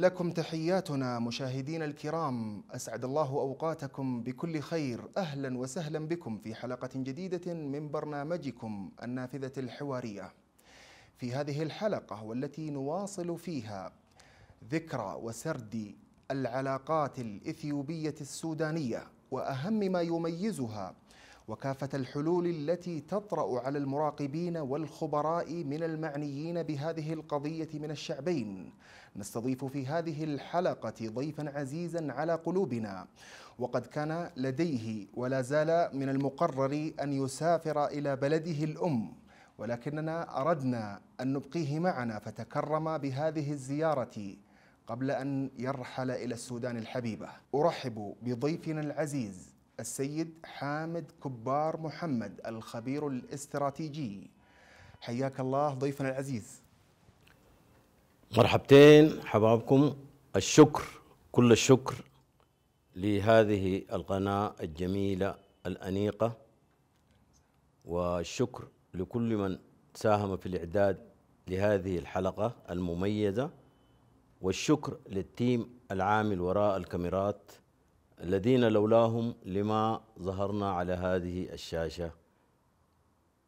لكم تحياتنا مشاهدينا الكرام اسعد الله اوقاتكم بكل خير اهلا وسهلا بكم في حلقه جديده من برنامجكم النافذه الحواريه في هذه الحلقه والتي نواصل فيها ذكرى وسرد العلاقات الاثيوبيه السودانيه واهم ما يميزها وكافة الحلول التي تطرأ على المراقبين والخبراء من المعنيين بهذه القضية من الشعبين نستضيف في هذه الحلقة ضيفا عزيزا على قلوبنا وقد كان لديه ولا زال من المقرر أن يسافر إلى بلده الأم ولكننا أردنا أن نبقيه معنا فتكرم بهذه الزيارة قبل أن يرحل إلى السودان الحبيبة أرحب بضيفنا العزيز السيد حامد كبار محمد الخبير الاستراتيجي حياك الله ضيفنا العزيز مرحبتين حبابكم الشكر كل الشكر لهذه القناة الجميلة الأنيقة والشكر لكل من ساهم في الإعداد لهذه الحلقة المميزة والشكر للتيم العامل وراء الكاميرات الذين لولاهم لما ظهرنا على هذه الشاشة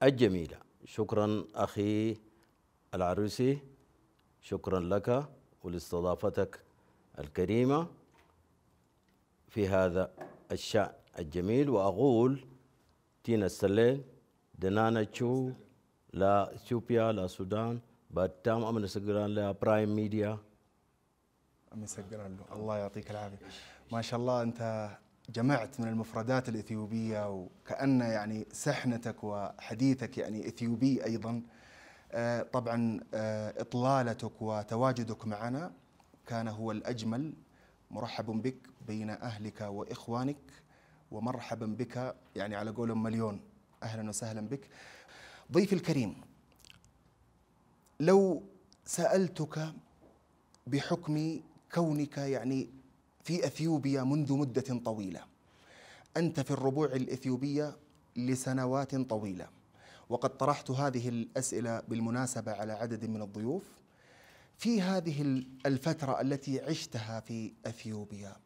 الجميلة شكرا أخي العروسي شكرا لك ولاستضافتك الكريمة في هذا الشأن الجميل وأقول تينا السلين دنانا تشو لا إثيوبيا لا السودان باتام أمن سجران لا برايم ميديا أمن سجران الله يعطيك العافية ما شاء الله أنت جمعت من المفردات الإثيوبية وكأن يعني سحنتك وحديثك يعني إثيوبي أيضا آه، طبعا آه، إطلالتك وتواجدك معنا كان هو الأجمل مرحب بك بين أهلك وإخوانك ومرحبا بك يعني على قولهم مليون أهلا وسهلا بك ضيفي الكريم لو سألتك بحكم كونك يعني في اثيوبيا منذ مده طويله انت في الربوع الاثيوبيه لسنوات طويله وقد طرحت هذه الاسئله بالمناسبه على عدد من الضيوف في هذه الفتره التي عشتها في اثيوبيا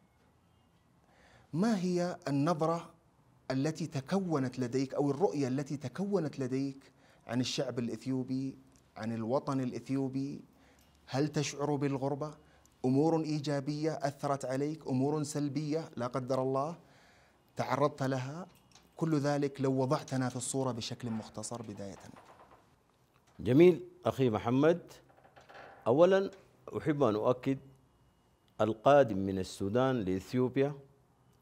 ما هي النظره التي تكونت لديك او الرؤيه التي تكونت لديك عن الشعب الاثيوبي عن الوطن الاثيوبي هل تشعر بالغربه امور ايجابيه اثرت عليك، امور سلبيه لا قدر الله تعرضت لها، كل ذلك لو وضعتنا في الصوره بشكل مختصر بدايه. جميل اخي محمد اولا احب ان اؤكد القادم من السودان لاثيوبيا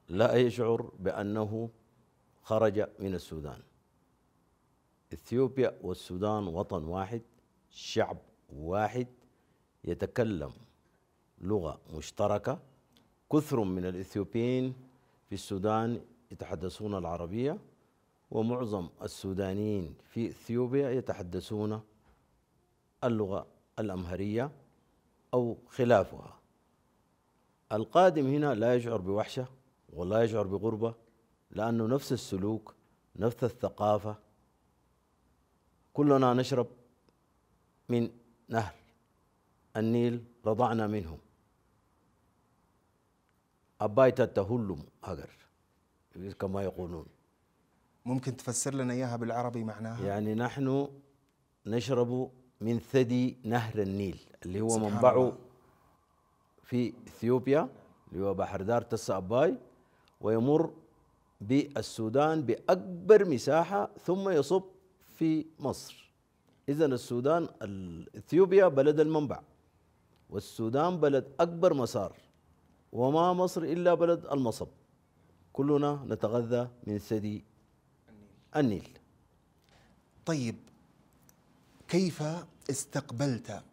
لا يشعر بانه خرج من السودان. اثيوبيا والسودان وطن واحد، شعب واحد يتكلم لغة مشتركة كثر من الإثيوبيين في السودان يتحدثون العربية ومعظم السودانيين في إثيوبيا يتحدثون اللغة الأمهرية أو خلافها القادم هنا لا يشعر بوحشة ولا يشعر بغربة لأنه نفس السلوك نفس الثقافة كلنا نشرب من نهر النيل رضعنا منه أباي التهلم هجر كما يقولون ممكن تفسر لنا إياها بالعربي معناها يعني نحن نشرب من ثدي نهر النيل اللي هو منبعه في إثيوبيا اللي هو بحر دار تس أباي ويمر بالسودان بأكبر مساحة ثم يصب في مصر إذا السودان إثيوبيا بلد المنبع والسودان بلد أكبر مسار وما مصر إلا بلد المصب كلنا نتغذى من ثدي النيل طيب كيف استقبلت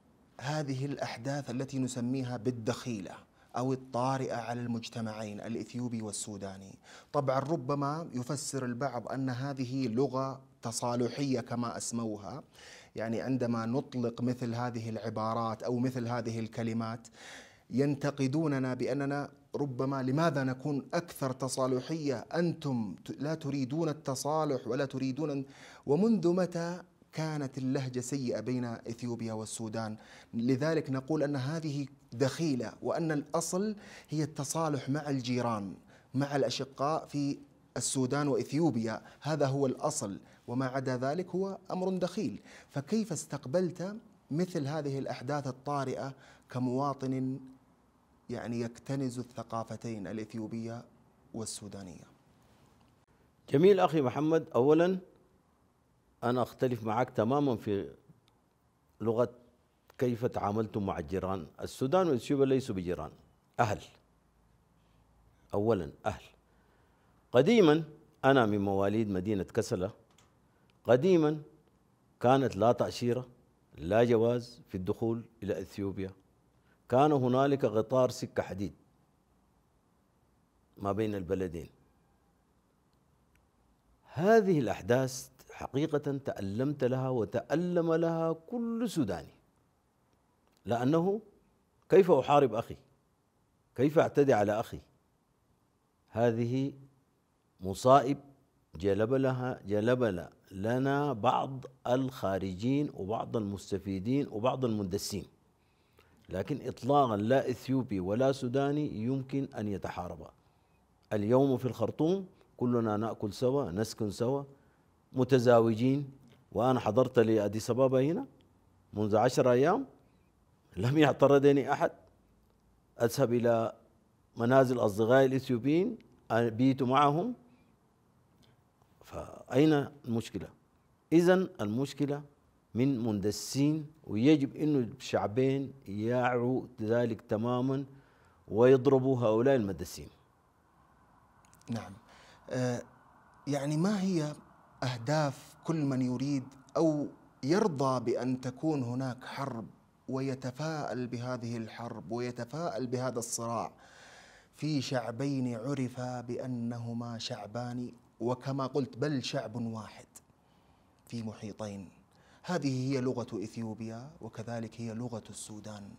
هذه الأحداث التي نسميها بالدخيلة أو الطارئة على المجتمعين الإثيوبي والسوداني طبعا ربما يفسر البعض أن هذه لغة تصالحية كما أسموها يعني عندما نطلق مثل هذه العبارات أو مثل هذه الكلمات ينتقدوننا باننا ربما لماذا نكون اكثر تصالحيه انتم لا تريدون التصالح ولا تريدون ومنذ متى كانت اللهجه سيئه بين اثيوبيا والسودان لذلك نقول ان هذه دخيله وان الاصل هي التصالح مع الجيران مع الاشقاء في السودان واثيوبيا هذا هو الاصل وما عدا ذلك هو امر دخيل فكيف استقبلت مثل هذه الاحداث الطارئه كمواطن يعني يكتنز الثقافتين الاثيوبيه والسودانيه. جميل اخي محمد اولا انا اختلف معك تماما في لغه كيف تعاملتم مع الجيران، السودان واثيوبيا ليسوا بجيران، اهل. اولا اهل. قديما انا من مواليد مدينه كسله قديما كانت لا تاشيره لا جواز في الدخول الى اثيوبيا كان هنالك قطار سكة حديد ما بين البلدين هذه الأحداث حقيقة تألمت لها وتألم لها كل سوداني لأنه كيف أحارب أخي كيف أعتدي على أخي هذه مصائب جلب لها جلب لنا بعض الخارجين وبعض المستفيدين وبعض المندسين لكن إطلاقا لا إثيوبي ولا سوداني يمكن أن يتحاربا اليوم في الخرطوم كلنا نأكل سوا نسكن سوا متزاوجين وأنا حضرت لأديس أبابا هنا منذ عشر أيام لم يعترضني أحد أذهب إلى منازل أصدقائي الإثيوبيين بيت معهم فأين المشكلة؟ إذا المشكلة من مندسين ويجب انه الشعبين يعوا ذلك تماما ويضربوا هؤلاء المدسين نعم آه يعني ما هي اهداف كل من يريد او يرضى بان تكون هناك حرب ويتفاءل بهذه الحرب ويتفاءل بهذا الصراع في شعبين عرفا بانهما شعبان وكما قلت بل شعب واحد في محيطين هذه هي لغة إثيوبيا وكذلك هي لغة السودان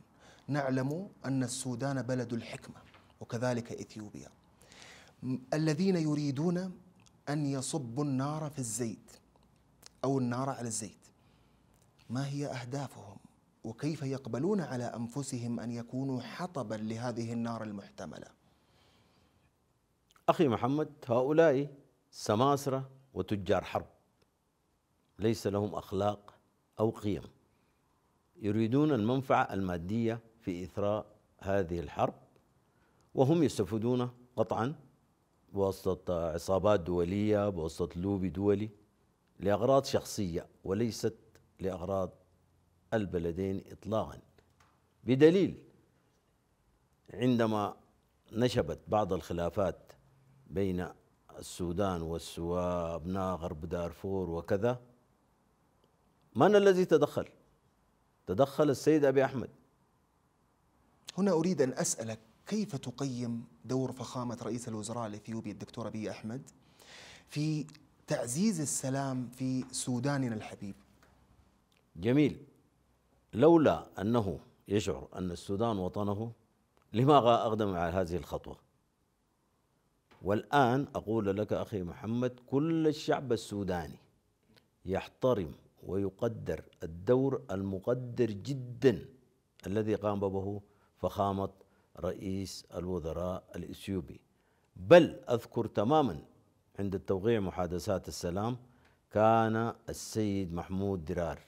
نعلم أن السودان بلد الحكمة وكذلك إثيوبيا الذين يريدون أن يصبوا النار في الزيت أو النار على الزيت ما هي أهدافهم وكيف يقبلون على أنفسهم أن يكونوا حطبا لهذه النار المحتملة أخي محمد هؤلاء سماسرة وتجار حرب ليس لهم أخلاق أو قيم يريدون المنفعة المادية في إثراء هذه الحرب وهم يستفيدون قطعا بواسطة عصابات دولية بواسطة لوبي دولي لأغراض شخصية وليست لأغراض البلدين إطلاقا بدليل عندما نشبت بعض الخلافات بين السودان وابناء غرب دارفور وكذا من الذي تدخل تدخل السيد أبي أحمد هنا أريد أن أسألك كيف تقيم دور فخامة رئيس الوزراء الإثيوبي الدكتور أبي أحمد في تعزيز السلام في سوداننا الحبيب جميل لولا أنه يشعر أن السودان وطنه لما أقدم على هذه الخطوة والآن أقول لك أخي محمد كل الشعب السوداني يحترم ويقدر الدور المقدر جدا الذي قام به فخامة رئيس الوزراء الإثيوبي بل أذكر تماما عند التوقيع محادثات السلام كان السيد محمود درار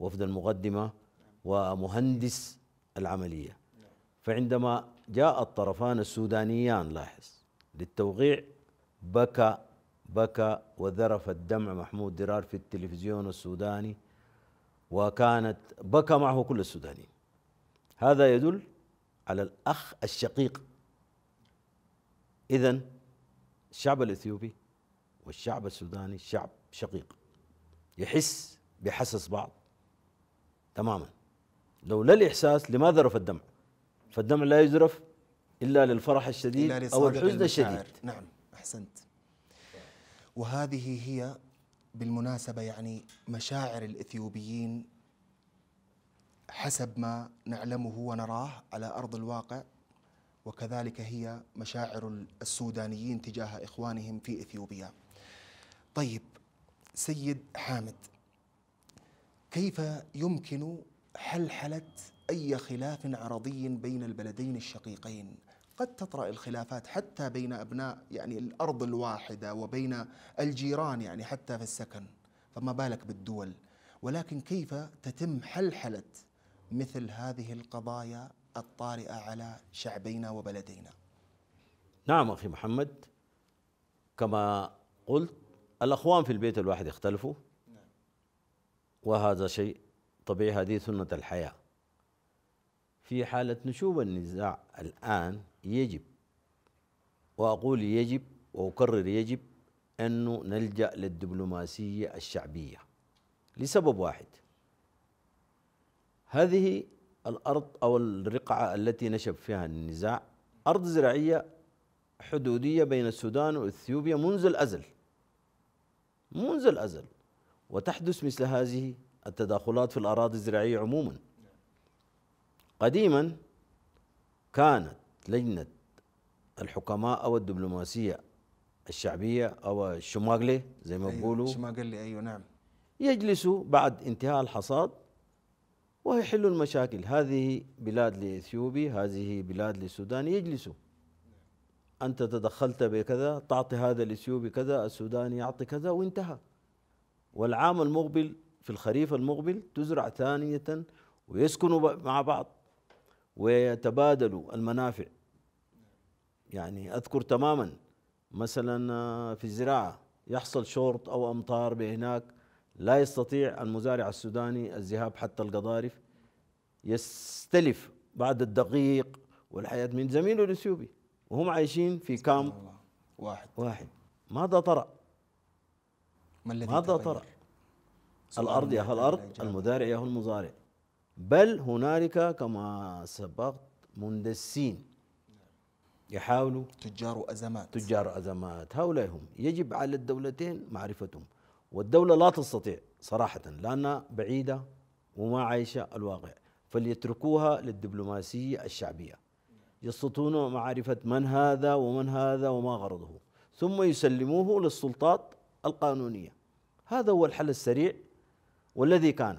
وفد المقدمة ومهندس العملية فعندما جاء الطرفان السودانيان لاحظ للتوقيع بكى بكى وذرف الدمع محمود درار في التلفزيون السوداني وكانت بكى معه كل السودانيين هذا يدل على الأخ الشقيق إذا الشعب الإثيوبي والشعب السوداني شعب شقيق يحس بحسس بعض تماما لولا الإحساس لماذا ذرف الدمع فالدمع لا يذرف إلا للفرح الشديد إلا أو الحزن الشديد نعم أحسنت وهذه هي بالمناسبة يعني مشاعر الإثيوبيين حسب ما نعلمه ونراه على أرض الواقع وكذلك هي مشاعر السودانيين تجاه إخوانهم في إثيوبيا طيب سيد حامد كيف يمكن حلحلة أي خلاف عرضي بين البلدين الشقيقين قد تطرأ الخلافات حتى بين أبناء يعني الأرض الواحدة وبين الجيران يعني حتى في السكن فما بالك بالدول ولكن كيف تتم حلحلة مثل هذه القضايا الطارئة على شعبينا وبلدينا نعم أخي محمد كما قلت الأخوان في البيت الواحد اختلفوا وهذا شيء طبيعي هذه سنة الحياة في حالة نشوب النزاع الآن يجب وأقول يجب وأكرر يجب أنه نلجأ للدبلوماسية الشعبية لسبب واحد هذه الأرض أو الرقعة التي نشب فيها النزاع أرض زراعية حدودية بين السودان وإثيوبيا منذ الأزل منذ الأزل وتحدث مثل هذه التداخلات في الأراضي الزراعية عموما قديما كانت لجنة الحكماء أو الدبلوماسية الشعبية أو الشماغلة زي ما أيوة، بيقولوا أيوة الشماغلة أيوه نعم يجلسوا بعد انتهاء الحصاد ويحلوا المشاكل هذه بلاد لإثيوبي هذه بلاد للسودان يجلسوا أنت تدخلت بكذا تعطي هذا الإثيوبي كذا السوداني يعطي كذا وانتهى والعام المقبل في الخريف المقبل تزرع ثانية ويسكنوا مع بعض ويتبادلوا المنافع يعني اذكر تماما مثلا آه، في الزراعه يحصل شورت او امطار بهناك لا يستطيع المزارع السوداني الذهاب حتى القضارف يستلف بعد الدقيق والحياة من زميله الاثيوبي وهم عايشين في كام واحد واحد ماذا ترى؟ ما الذي ماذا ترى؟ الارض يا الارض المزارع يا المزارع بل هنالك كما سبقت مندسين يحاولوا تجار أزمات تجار أزمات هؤلاء هم يجب على الدولتين معرفتهم والدولة لا تستطيع صراحة لأنها بعيدة وما عايشة الواقع فليتركوها للدبلوماسية الشعبية يستطيعون معرفة من هذا ومن هذا وما غرضه ثم يسلموه للسلطات القانونية هذا هو الحل السريع والذي كان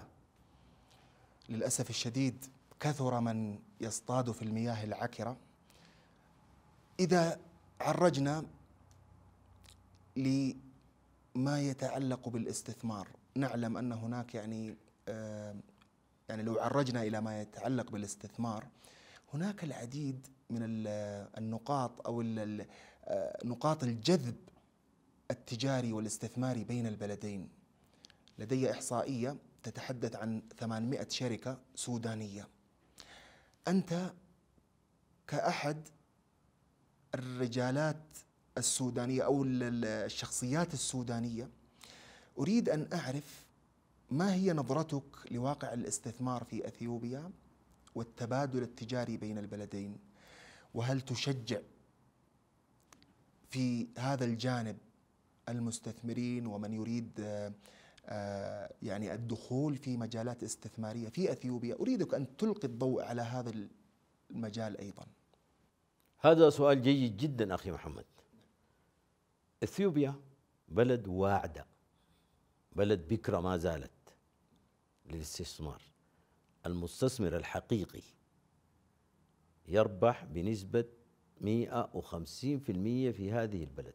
للأسف الشديد كثر من يصطاد في المياه العكرة إذا عرجنا لما يتعلق بالاستثمار نعلم أن هناك يعني آه، يعني لو عرجنا إلى ما يتعلق بالاستثمار هناك العديد من النقاط أو آه، نقاط الجذب التجاري والاستثماري بين البلدين لدي إحصائية تتحدث عن 800 شركة سودانية أنت كأحد الرجالات السودانية أو الشخصيات السودانية أريد أن أعرف ما هي نظرتك لواقع الاستثمار في أثيوبيا والتبادل التجاري بين البلدين وهل تشجع في هذا الجانب المستثمرين ومن يريد آه، آه، يعني الدخول في مجالات استثماريه في اثيوبيا، اريدك ان تلقي الضوء على هذا المجال ايضا. هذا سؤال جيد جدا اخي محمد. اثيوبيا بلد واعده بلد بكره ما زالت للاستثمار. المستثمر الحقيقي يربح بنسبه 150% في هذه البلد.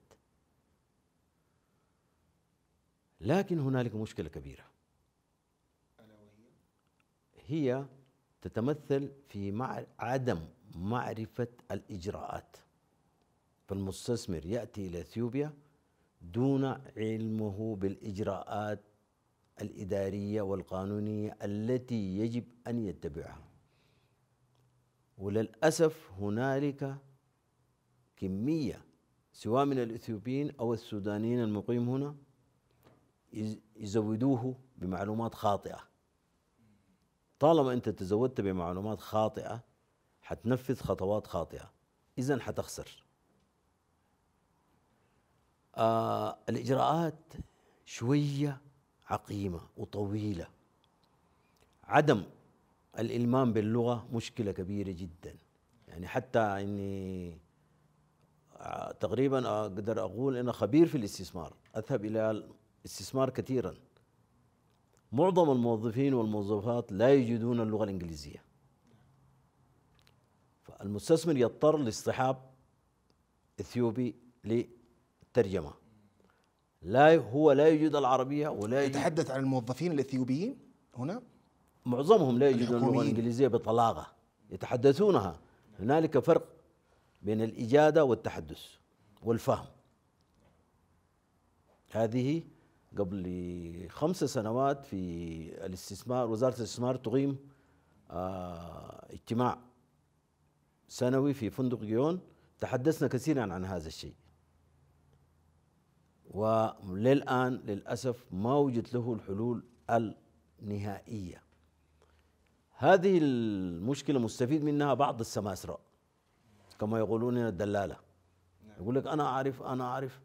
لكن هنالك مشكله كبيره هي تتمثل في عدم معرفه الاجراءات فالمستثمر ياتي الى اثيوبيا دون علمه بالاجراءات الاداريه والقانونيه التي يجب ان يتبعها وللاسف هنالك كميه سواء من الاثيوبيين او السودانيين المقيم هنا يزودوه بمعلومات خاطئه طالما انت تزودت بمعلومات خاطئه حتنفذ خطوات خاطئه اذا حتخسر آه الاجراءات شويه عقيمه وطويله عدم الالمام باللغه مشكله كبيره جدا يعني حتى اني آه، تقريبا اقدر اقول انا خبير في الاستثمار اذهب الى استثمار كثيرا معظم الموظفين والموظفات لا يجدون اللغة الإنجليزية فالمستثمر يضطر لاصطحاب إثيوبي للترجمة لا هو لا يجد العربية ولا يجد يتحدث عن الموظفين الإثيوبيين هنا معظمهم لا يجدون اللغة الإنجليزية بطلاقة يتحدثونها هنالك فرق بين الإجادة والتحدث والفهم هذه قبل خمس سنوات في الاستثمار وزارة الاستثمار تقيم آه، اجتماع سنوي في فندق جيون تحدثنا كثيرا عن هذا الشيء وللآن للأسف ما وجد له الحلول النهائية هذه المشكلة مستفيد منها بعض السماسرة كما يقولون الدلالة يقول لك أنا أعرف أنا أعرف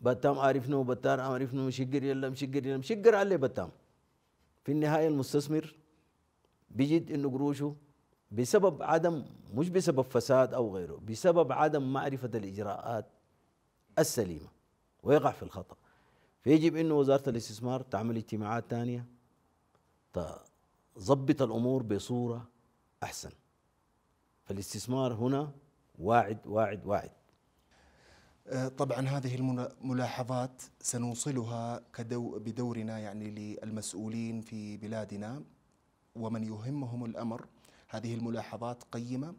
بتام عارف نو بتار عارف نو مشجر يلا مشقر يلا مشقر عليه بتام في النهاية المستثمر بيجد انه قروشه بسبب عدم مش بسبب فساد او غيره بسبب عدم معرفة الاجراءات السليمة ويقع في الخطأ فيجب انه وزارة الاستثمار تعمل اجتماعات ثانية تظبط الامور بصورة احسن فالاستثمار هنا واعد واعد واعد آه، طبعا هذه الملاحظات سنوصلها كدو بدورنا يعني للمسؤولين في بلادنا ومن يهمهم الامر هذه الملاحظات قيمه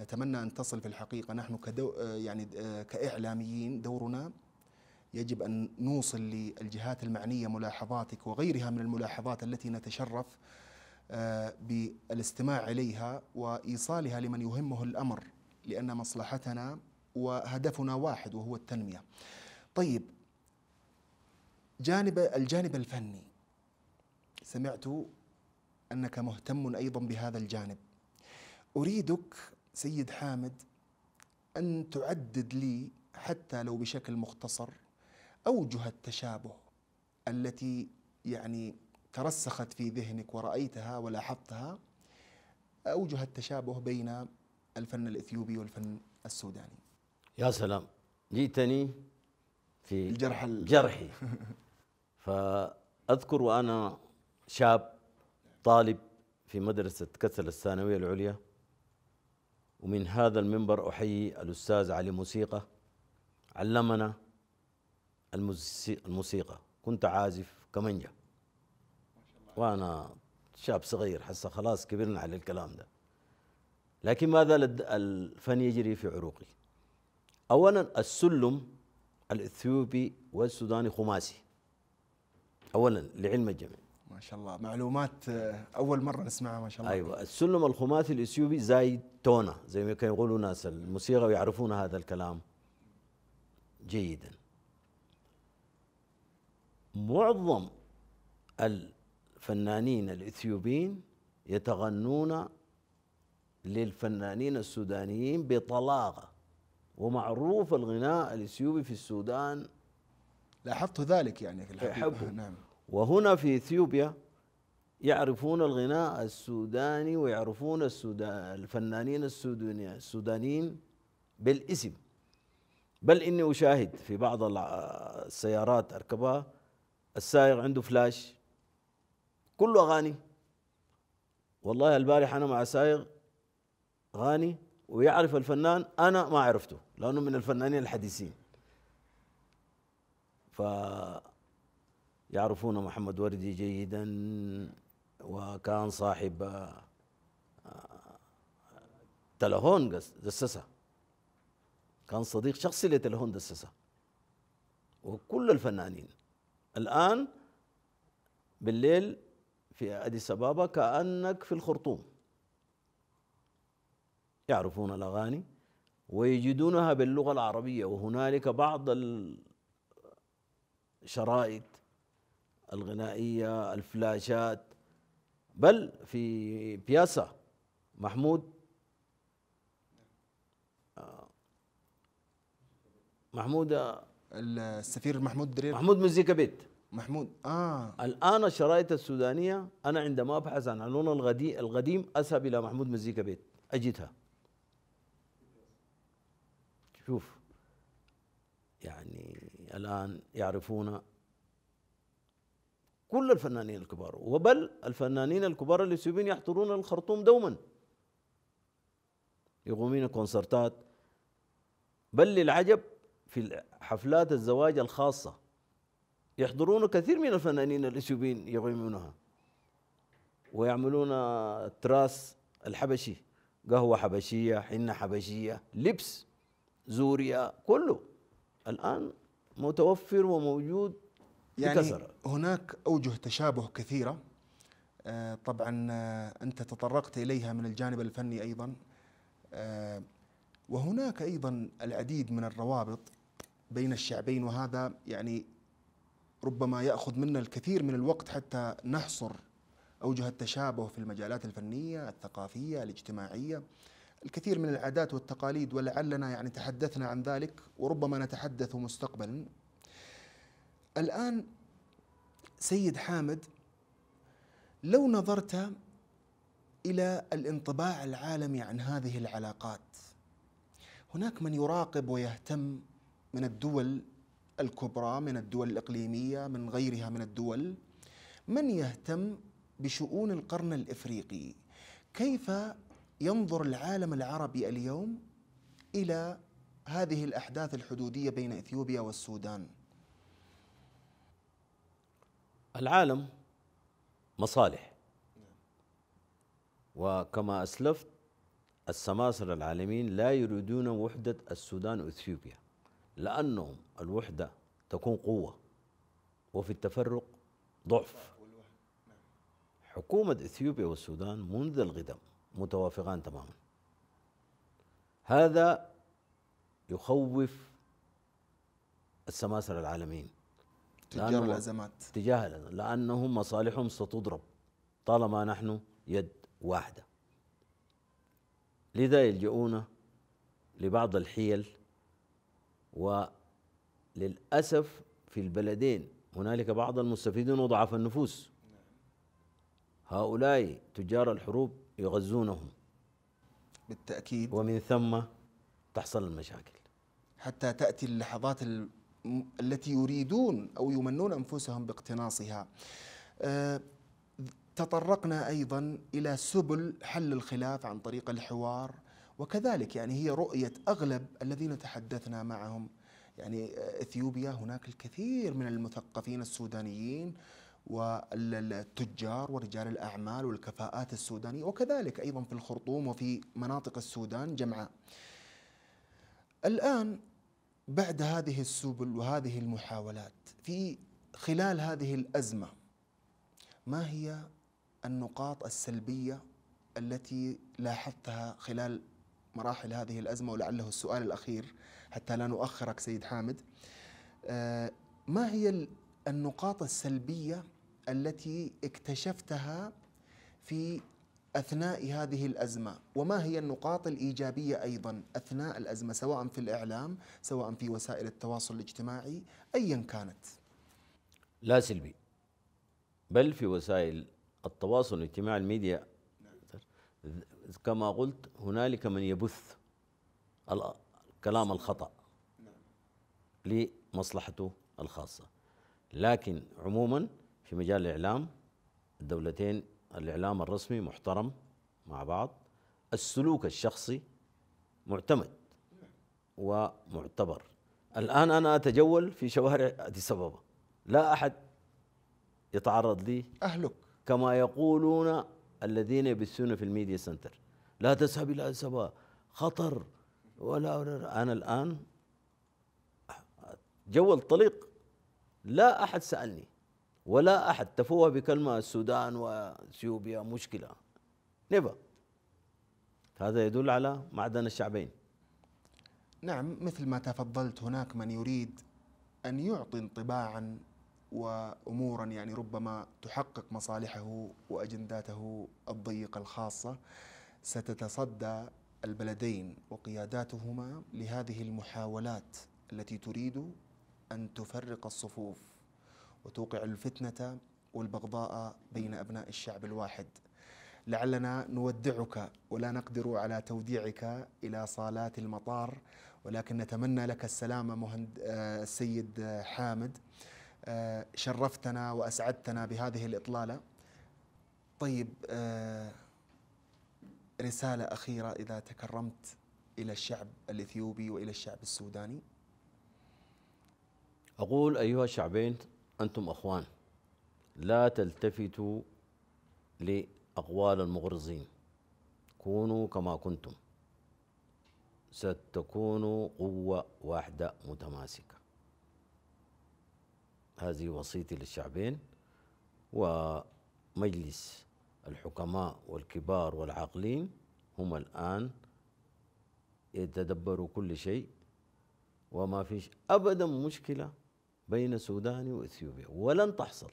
نتمنى ان تصل في الحقيقه نحن كدو آه، يعني آه، كاعلاميين دورنا يجب ان نوصل للجهات المعنيه ملاحظاتك وغيرها من الملاحظات التي نتشرف بالاستماع اليها وايصالها لمن يهمه الامر لان مصلحتنا وهدفنا واحد وهو التنميه. طيب جانب الجانب الفني سمعت انك مهتم ايضا بهذا الجانب. اريدك سيد حامد ان تعدد لي حتى لو بشكل مختصر اوجه التشابه التي يعني ترسخت في ذهنك ورأيتها ولاحظتها أوجه التشابه بين الفن الإثيوبي والفن السوداني يا سلام جئتني في الجرح جرحي فأذكر وأنا شاب طالب في مدرسة كسل الثانوية العليا ومن هذا المنبر أحيي الأستاذ علي موسيقى علمنا الموسيقى كنت عازف كمانجا وأنا شاب صغير حس خلاص كبرنا على الكلام ده لكن ما زال الفن يجري في عروقي اولا السلم الاثيوبي والسوداني خماسي اولا لعلم الجميع ما شاء الله معلومات آه، اول مره نسمعها ما شاء الله ايوه السلم الخماسي الاثيوبي زي تونا زي ما كانوا يقولوا ناس الموسيقى ويعرفون هذا الكلام جيدا معظم الفنانين الاثيوبيين يتغنون للفنانين السودانيين بطلاقه ومعروف الغناء الاثيوبي في السودان لاحظت ذلك يعني في الحقيقه نعم وهنا في اثيوبيا يعرفون الغناء السوداني ويعرفون السودان الفنانين السودانيين بالاسم بل اني اشاهد في بعض السيارات اركبها السائق عنده فلاش كله اغاني والله البارح انا مع سائق غاني ويعرف الفنان انا ما عرفته لانه من الفنانين الحديثين ف يعرفون محمد وردي جيدا وكان صاحب آه، تلهون دسسه كان صديق شخصي لتلهون دسسه وكل الفنانين الان بالليل في اديس ابابا كانك في الخرطوم يعرفون الأغاني ويجدونها باللغة العربية وهنالك بعض الشرائط الغنائية الفلاشات بل في بياسا محمود محمود السفير محمود درير محمود مزيكا بيت محمود اه الان الشرايط السودانيه انا عندما ابحث عن اللون الغدي القديم اذهب الى محمود مزيكا بيت اجدها شوف يعني الآن يعرفون كل الفنانين الكبار وبل الفنانين الكبار الاثيوبيين يحضرون الخرطوم دوما يقومون كونسرتات بل للعجب في حفلات الزواج الخاصة يحضرون كثير من الفنانين الإثيوبيين يقيمونها ويعملون تراس الحبشي قهوة حبشية حنة حبشية لبس زوريا كله الآن متوفر وموجود يعني هناك أوجه تشابه كثيرة آه، طبعا آه، أنت تطرقت إليها من الجانب الفني أيضا آه، وهناك أيضا العديد من الروابط بين الشعبين وهذا يعني ربما يأخذ منا الكثير من الوقت حتى نحصر أوجه التشابه في المجالات الفنية الثقافية الاجتماعية الكثير من العادات والتقاليد ولعلنا يعني تحدثنا عن ذلك وربما نتحدث مستقبلا الآن سيد حامد لو نظرت إلى الانطباع العالمي عن هذه العلاقات هناك من يراقب ويهتم من الدول الكبرى من الدول الإقليمية من غيرها من الدول من يهتم بشؤون القرن الإفريقي كيف ينظر العالم العربي اليوم الى هذه الاحداث الحدوديه بين اثيوبيا والسودان العالم مصالح وكما اسلفت السماسرة العالمين لا يريدون وحدة السودان وإثيوبيا لأنهم الوحدة تكون قوة وفي التفرق ضعف نعم. حكومة إثيوبيا والسودان منذ القدم متوافقان تماما هذا يخوف السماسرة العالمين تجاه الأزمات تجاه الأزمات لأنهم مصالحهم ستضرب طالما نحن يد واحدة لذا يلجؤون لبعض الحيل وللأسف في البلدين هنالك بعض المستفيدين وضعاف النفوس هؤلاء تجار الحروب يغزونهم بالتأكيد ومن ثم تحصل المشاكل حتى تأتي اللحظات التي يريدون أو يمنون أنفسهم باقتناصها آه، تطرقنا أيضا إلى سبل حل الخلاف عن طريق الحوار وكذلك يعني هي رؤية أغلب الذين تحدثنا معهم يعني آه، إثيوبيا هناك الكثير من المثقفين السودانيين والتجار ورجال الأعمال والكفاءات السودانية وكذلك أيضا في الخرطوم وفي مناطق السودان جمعاء الآن بعد هذه السبل وهذه المحاولات في خلال هذه الأزمة ما هي النقاط السلبية التي لاحظتها خلال مراحل هذه الأزمة ولعله السؤال الأخير حتى لا نؤخرك سيد حامد آه، ما هي النقاط السلبية التي اكتشفتها في اثناء هذه الازمه وما هي النقاط الايجابيه ايضا اثناء الازمه سواء في الاعلام سواء في وسائل التواصل الاجتماعي ايا كانت لا سلبي بل في وسائل التواصل الاجتماعي الميديا كما قلت هنالك من يبث الكلام الخطا لمصلحته الخاصه لكن عموما في مجال الإعلام الدولتين الإعلام الرسمي محترم مع بعض السلوك الشخصي معتمد ومعتبر الآن أنا أتجول في شوارع أديس أبابا لا أحد يتعرض لي أهلك كما يقولون الذين يبثون في الميديا سنتر لا تذهب إلى أديس أبابا خطر ولا أنا الآن جول طليق لا أحد سألني ولا احد تفوه بكلمه السودان واثيوبيا مشكله نيفا هذا يدل على معدن الشعبين نعم مثل ما تفضلت هناك من يريد ان يعطي انطباعا وامورا يعني ربما تحقق مصالحه واجنداته الضيقه الخاصه ستتصدى البلدين وقياداتهما لهذه المحاولات التي تريد ان تفرق الصفوف وتوقع الفتنة والبغضاء بين أبناء الشعب الواحد لعلنا نودعك ولا نقدر على توديعك إلى صالات المطار ولكن نتمنى لك السلامة مهند آه، السيد حامد آه، شرفتنا وأسعدتنا بهذه الإطلالة طيب آه، رسالة أخيرة إذا تكرمت إلى الشعب الإثيوبي وإلى الشعب السوداني أقول أيها الشعبين أنتم أخوان لا تلتفتوا لأقوال المغرضين كونوا كما كنتم ستكونوا قوة واحدة متماسكة هذه وصيتي للشعبين ومجلس الحكماء والكبار والعاقلين هم الآن يتدبروا كل شيء وما فيش أبدا مشكلة بين سوداني واثيوبيا ولن تحصل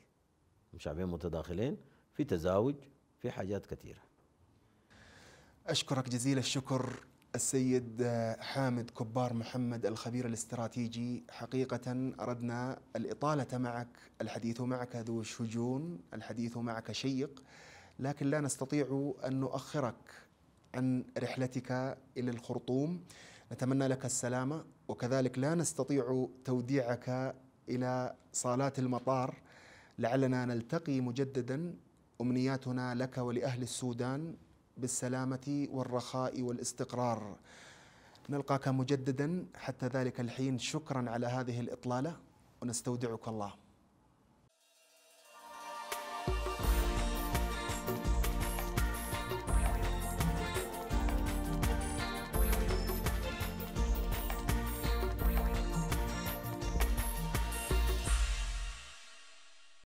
شعبين متداخلين في تزاوج في حاجات كثيره اشكرك جزيل الشكر السيد حامد كبار محمد الخبير الاستراتيجي حقيقة أردنا الإطالة معك الحديث معك ذو شجون الحديث معك شيق لكن لا نستطيع أن نؤخرك عن رحلتك إلى الخرطوم نتمنى لك السلامة وكذلك لا نستطيع توديعك إلى صالات المطار لعلنا نلتقي مجددا أمنياتنا لك ولأهل السودان بالسلامة والرخاء والاستقرار نلقاك مجددا حتى ذلك الحين شكرا على هذه الإطلالة ونستودعك الله